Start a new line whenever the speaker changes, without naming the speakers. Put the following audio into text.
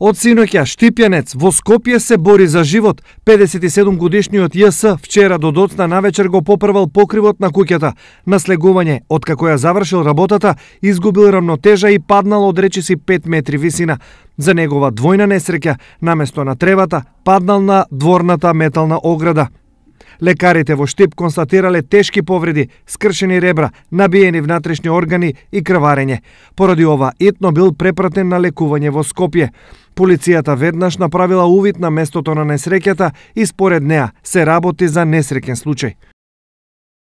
Од синоќа Штипјанец во Скопје се бори за живот. 57 годишниот ЈС вчера до доцна навечер го попрвал покривот на куќата. На слегување, од како ја завршил работата, изгубил рамнотежа и паднал од речиси 5 метри висина. За негова двојна несреќа, наместо на тревата, паднал на дворната метална ограда. Лекарите во Штип констатирале тешки повреди, скршени ребра, набиени внатрешни органи и крварење. Поради ова, Итно бил препратен на лекување во Скопје. Полицијата веднаш направила увид на местото на несреќата и според неа се работи за несреќен случај.